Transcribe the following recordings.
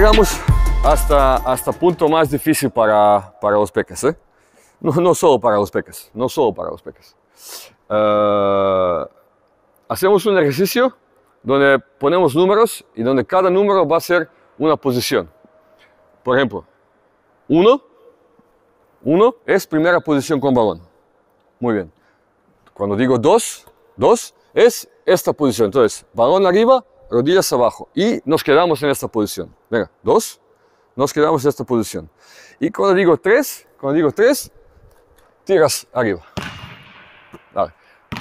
llegamos hasta, hasta punto más difícil para, para los pecas. ¿eh? No, solo para los pecas, no solo para los pecas. Eh, hacemos un ejercicio donde ponemos números y donde cada número va a ser una posición. Por ejemplo, 1, 1 es primera posición con balón. Muy bien. Cuando digo 2, 2 es esta posición. Entonces, balón arriba, rodillas abajo y nos quedamos en esta posición. Venga, dos, nos quedamos en esta posición. Y cuando digo tres, cuando digo tres, tiras arriba.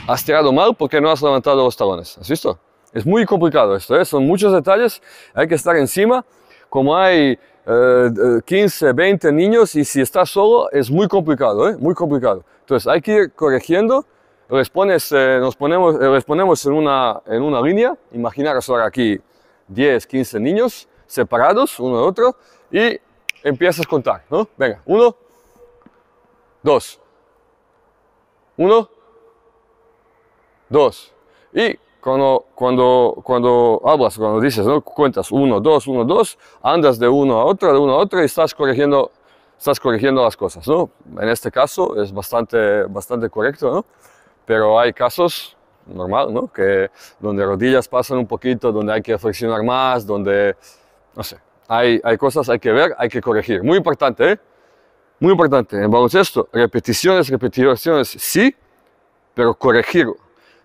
Has tirado mal porque no has levantado los talones. ¿Has visto? Es muy complicado esto, ¿eh? son muchos detalles, hay que estar encima. Como hay 15, eh, 20 eh, niños y si estás solo es muy complicado, ¿eh? muy complicado. Entonces hay que ir corrigiendo les eh, nos ponemos, eh, en una, en una línea, imaginaros ahora aquí 10, 15 niños separados uno de otro y empiezas a contar, ¿no? Venga, uno, dos, uno, dos. Y cuando, cuando, cuando hablas, cuando dices, ¿no? cuentas uno, dos, uno, dos, andas de uno a otro, de uno a otro y estás corrigiendo, estás corrigiendo las cosas. ¿no? En este caso es bastante, bastante correcto. ¿no? pero hay casos normal, ¿no? Que donde rodillas pasan un poquito, donde hay que flexionar más, donde, no sé, hay, hay cosas hay que ver, hay que corregir. Muy importante, ¿eh? Muy importante. En baloncesto, repeticiones, repeticiones, sí, pero corregir.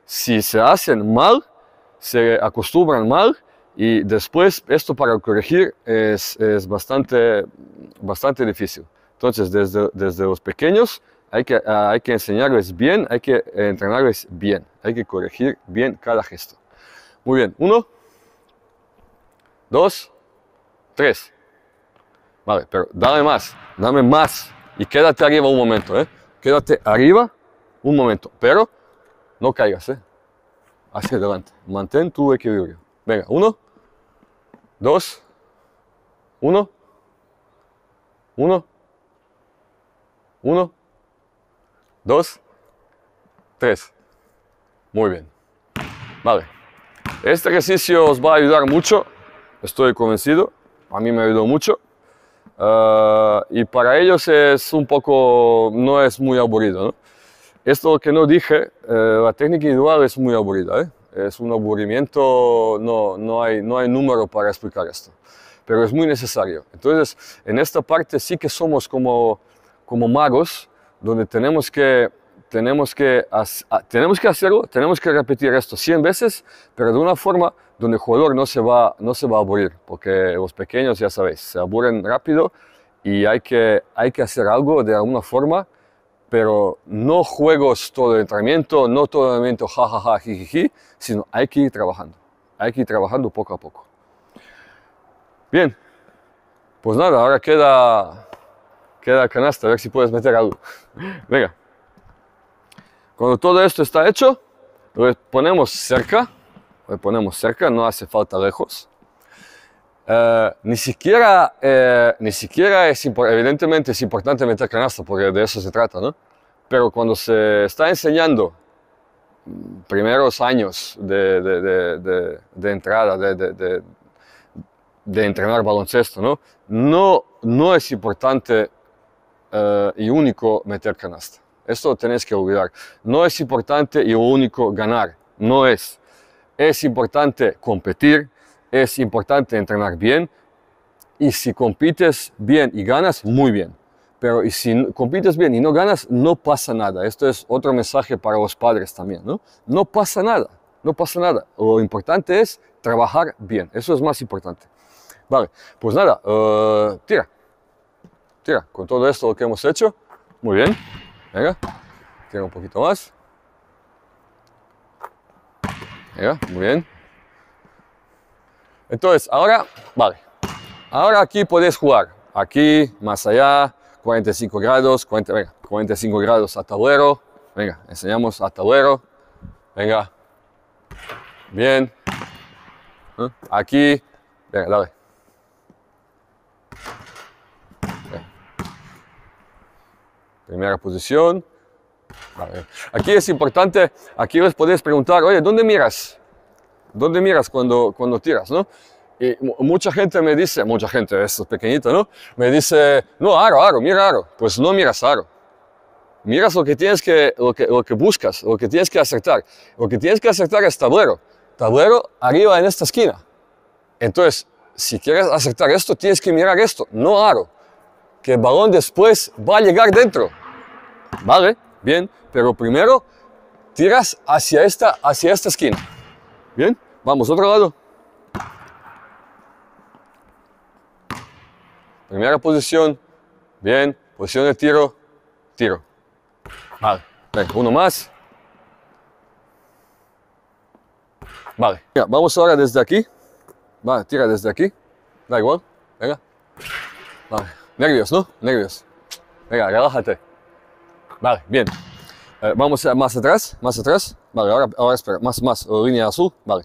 Si se hacen mal, se acostumbran mal y después esto para corregir es, es bastante, bastante difícil. Entonces, desde, desde los pequeños, hay que, ah, hay que enseñarles bien, hay que entrenarles bien, hay que corregir bien cada gesto. Muy bien, uno, dos, tres. Vale, pero dame más, dame más y quédate arriba un momento, ¿eh? Quédate arriba un momento, pero no caigas, ¿eh? Hacia adelante, mantén tu equilibrio. Venga, uno, dos, uno, uno, uno dos, tres. Muy bien. Vale. Este ejercicio os va a ayudar mucho, estoy convencido. A mí me ayudó mucho. Eh, y para ellos es un poco, no es muy aburrido. Esto que no dije, eh, la técnica individual es muy aburrida. ¿eh? Es un aburrimiento, no, no, hay, no hay número para explicar esto. Pero es muy necesario. Entonces, en esta parte sí que somos como, como magos donde tenemos que, tenemos que, ah, tenemos que hacerlo, tenemos que repetir esto 100 veces, pero de una forma donde el jugador no se va, no se va a aburrir, porque los pequeños, ya sabéis, se aburren rápido y hay que, hay que hacer algo de alguna forma, pero no juegos todo el entrenamiento, no todo el entrenamiento jajaja, sino hay que ir trabajando, hay que ir trabajando poco a poco. Bien, pues nada, ahora queda queda canasta, a ver si puedes meter algo. Venga. Cuando todo esto está hecho, lo ponemos cerca, lo ponemos cerca, no hace falta lejos. Eh, ni, siquiera, eh, ni siquiera es evidentemente es importante meter canasta porque de eso se trata, ¿no? Pero cuando se está enseñando mm, primeros años de, de, de entrada, de, entrenar baloncesto, ¿no? ¿no? No es importante eh, y único meter canasta. Esto tenéis que olvidar. No es importante y único ganar, no es. Es importante competir, es importante entrenar bien y si compites bien y ganas, muy bien. Pero y si compites bien y no ganas, no pasa nada. Esto es otro mensaje para los padres también, ¿no? pasa nada, no pasa nada. Lo importante es trabajar bien, eso es más importante. Vale, pues nada, eh, tira. Tira, con todo esto lo que hemos hecho. Muy bien. Venga. Tira un poquito más. Venga, muy bien. Entonces, ahora, vale. Ahora aquí puedes jugar. Aquí, más allá, 45 grados, venga, 45 grados a tablero. Venga, enseñamos a tablero. Venga. Bien. ¿Eh? Aquí. Venga, dale. primera posición. Aquí es importante, aquí les podéis preguntar, oye, ¿dónde miras? ¿Dónde miras cuando, cuando tiras? ¿no? Y mucha gente me dice, mucha gente, esto es pequeñito, ¿no? Me dice, no, aro, aro, mira aro. Pues no miras aro. Miras lo que tienes que, lo que, lo que buscas, lo que tienes que acertar. Lo que tienes que acertar es tablero. Tablero arriba en esta esquina. Entonces, si quieres acertar esto, tienes que mirar esto, no aro. Que el balón después va a llegar dentro. Vale, bien, pero primero tiras hacia esta, hacia esta esquina. Bien, vamos, otro lado. Primera posición, bien, posición de tiro, tiro. Vale, uno más. Vale, Mira, vamos ahora desde aquí. va tira desde aquí. Da igual, venga. Vale, nervios, ¿no? Nervios. Venga, relájate. Vale, bien. Eh, vamos más atrás, más atrás. Vale, ahora, espera, más, más, línea azul. Vale.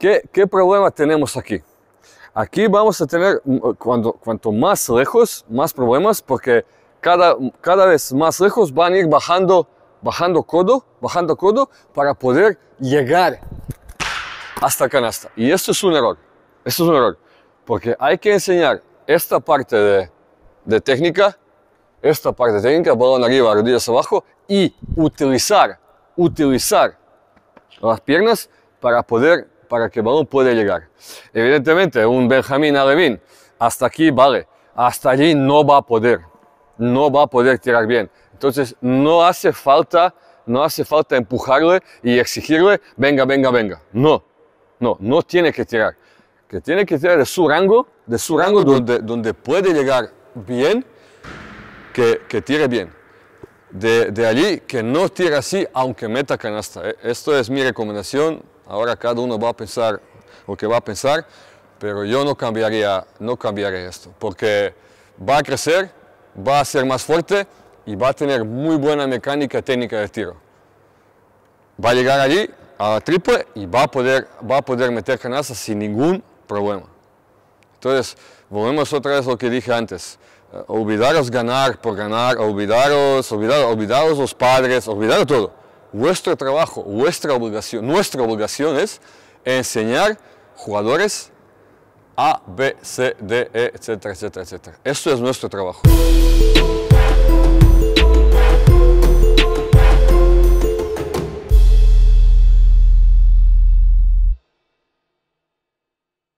¿Qué, ¿Qué problema tenemos aquí? Aquí vamos a tener, mm, eh, cuando, cuanto más lejos, más problemas, porque cada, cada vez más lejos van a ir bajando, bajando codo, bajando codo, para poder llegar hasta canasta. Y esto es un error, esto es un error, porque hay que enseñar esta parte de, de técnica esta parte técnica, balón arriba, rodillas abajo y utilizar, utilizar las piernas para poder, para que el balón pueda llegar. Evidentemente, un Benjamín Alevín, hasta aquí vale, hasta allí no va a poder, no va a poder tirar bien. Entonces, no hace falta, no hace falta empujarle y exigirle, venga, venga, venga. No, no, no tiene que tirar. Que tiene que tirar de su rango, de su rango donde, donde puede llegar bien que, tire bien. De, allí que no tire así aunque meta canasta. ¿eh? Esto es mi recomendación. Ahora cada uno va a pensar lo que va a pensar, pero yo no cambiaría, no esto, porque va a crecer, va a ser más fuerte y va a tener muy buena mecánica técnica de tiro. Va a llegar allí a la triple y va a poder, va a poder meter canasta sin ningún problema. Entonces, volvemos otra vez lo que dije antes. Eh, olvidaros ganar por ganar, olvidaros, olvidaros, olvidaros los padres, olvidaros todo. Vuestro trabajo, vuestra obligación, nuestra obligación es enseñar jugadores A, B, C, D, E, etcétera, etcétera, etcétera. Esto es nuestro trabajo.